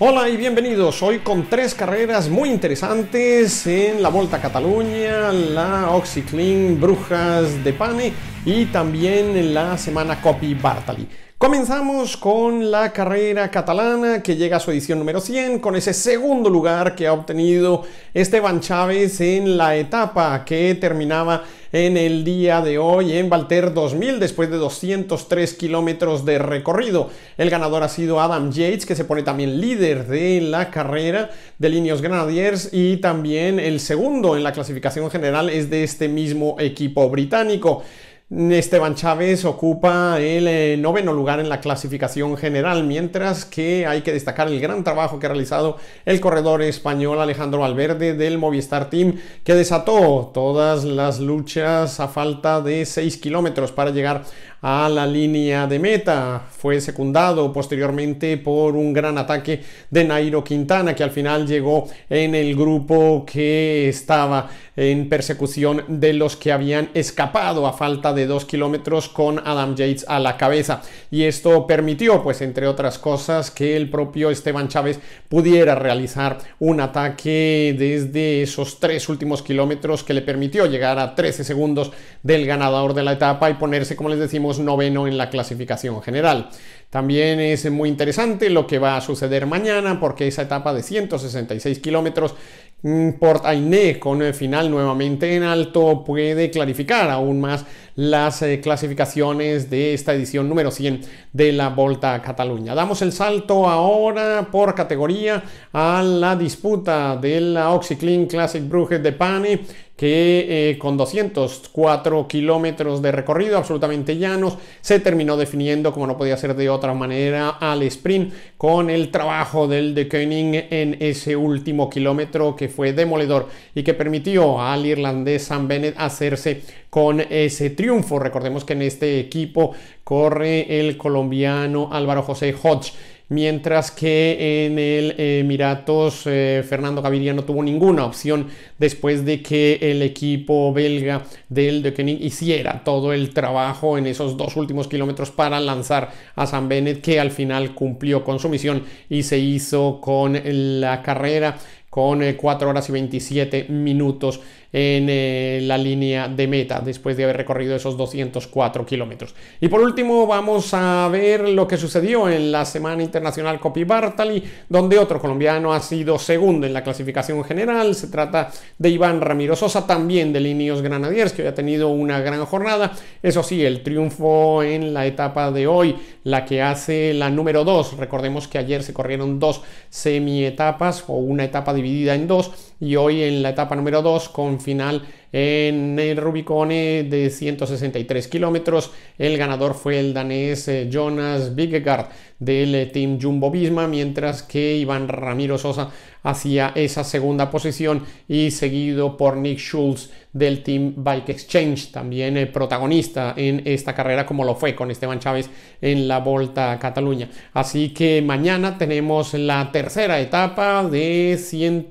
Hola y bienvenidos. Hoy con tres carreras muy interesantes en la Volta a Cataluña, la Oxyclean Brujas de Pane y también en la semana Copy Bartali. Comenzamos con la carrera catalana que llega a su edición número 100 con ese segundo lugar que ha obtenido Esteban Chávez en la etapa que terminaba en el día de hoy en Valter 2000 después de 203 kilómetros de recorrido. El ganador ha sido Adam Yates, que se pone también líder de la carrera de líneas Grenadiers y también el segundo en la clasificación general es de este mismo equipo británico. Esteban Chávez ocupa el eh, noveno lugar en la clasificación general, mientras que hay que destacar el gran trabajo que ha realizado el corredor español Alejandro Valverde del Movistar Team, que desató todas las luchas a falta de 6 kilómetros para llegar a la línea de meta. Fue secundado posteriormente por un gran ataque de Nairo Quintana, que al final llegó en el grupo que estaba en persecución de los que habían escapado a falta de dos kilómetros con Adam Yates a la cabeza. Y esto permitió, pues entre otras cosas, que el propio Esteban Chávez pudiera realizar un ataque desde esos tres últimos kilómetros que le permitió llegar a 13 segundos del ganador de la etapa y ponerse, como les decimos, noveno en la clasificación general. También es muy interesante lo que va a suceder mañana porque esa etapa de 166 kilómetros mm, por Ainé con el final nuevamente en alto puede clarificar aún más las eh, clasificaciones de esta edición número 100 de la Volta a Cataluña. Damos el salto ahora por categoría a la disputa de la Oxyclean Classic Bruges de Pane que eh, con 204 kilómetros de recorrido absolutamente llanos se terminó definiendo como no podía ser de otra manera al sprint con el trabajo del de Koenig en ese último kilómetro que fue demoledor y que permitió al irlandés Sam Bennett hacerse con ese triunfo. Recordemos que en este equipo corre el colombiano Álvaro José Hodge mientras que en el eh, Emiratos eh, Fernando Gaviria no tuvo ninguna opción después de que el equipo belga del De hiciera todo el trabajo en esos dos últimos kilómetros para lanzar a San Bennett que al final cumplió con su misión y se hizo con la carrera con 4 eh, horas y 27 minutos en eh, la línea de meta después de haber recorrido esos 204 kilómetros. Y por último vamos a ver lo que sucedió en la Semana Internacional Copy Bartali, donde otro colombiano ha sido segundo en la clasificación general. Se trata de Iván Ramiro Sosa, también de Linios Granadiers, que hoy ha tenido una gran jornada. Eso sí, el triunfo en la etapa de hoy, la que hace la número 2. Recordemos que ayer se corrieron dos semietapas o una etapa de dividida en dos y hoy en la etapa número dos con final en el Rubicone de 163 kilómetros, el ganador fue el danés eh, Jonas Vigegaard del eh, Team Jumbo Visma, mientras que Iván Ramiro Sosa hacía esa segunda posición y seguido por Nick Schulz del Team Bike Exchange, también eh, protagonista en esta carrera como lo fue con Esteban Chávez en la Volta a Cataluña. Así que mañana tenemos la tercera etapa de 100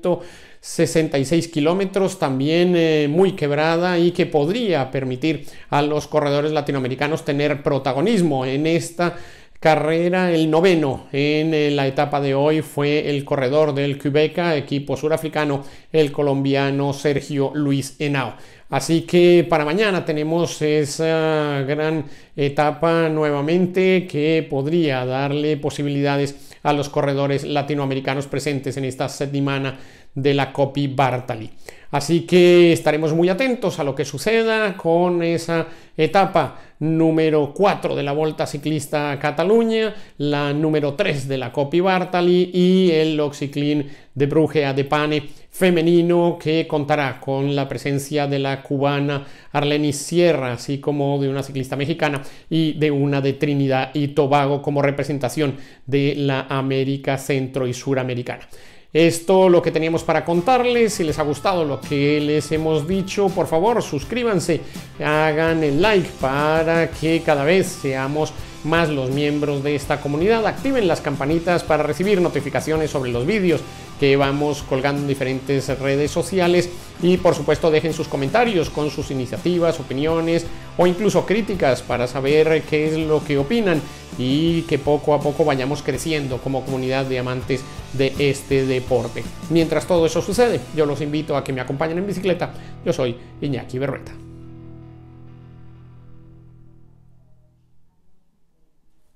66 kilómetros, también eh, muy quebrada y que podría permitir a los corredores latinoamericanos tener protagonismo en esta carrera, el noveno en eh, la etapa de hoy fue el corredor del Quebeca, equipo surafricano, el colombiano Sergio Luis Henao. Así que para mañana tenemos esa gran etapa nuevamente que podría darle posibilidades a los corredores latinoamericanos presentes en esta semana de la copy Bartali. Así que estaremos muy atentos a lo que suceda con esa etapa número 4 de la Volta Ciclista Cataluña, la número 3 de la Copy Bartali y el Oxiclin de Brugea de Pane femenino que contará con la presencia de la cubana Arlenis Sierra, así como de una ciclista mexicana y de una de Trinidad y Tobago como representación de la América Centro y Suramericana. Esto lo que teníamos para contarles. Si les ha gustado lo que les hemos dicho, por favor suscríbanse, hagan el like para que cada vez seamos más los miembros de esta comunidad. Activen las campanitas para recibir notificaciones sobre los vídeos que vamos colgando en diferentes redes sociales y por supuesto dejen sus comentarios con sus iniciativas, opiniones o incluso críticas para saber qué es lo que opinan y que poco a poco vayamos creciendo como comunidad de amantes de este deporte. Mientras todo eso sucede, yo los invito a que me acompañen en bicicleta. Yo soy Iñaki Berrueta.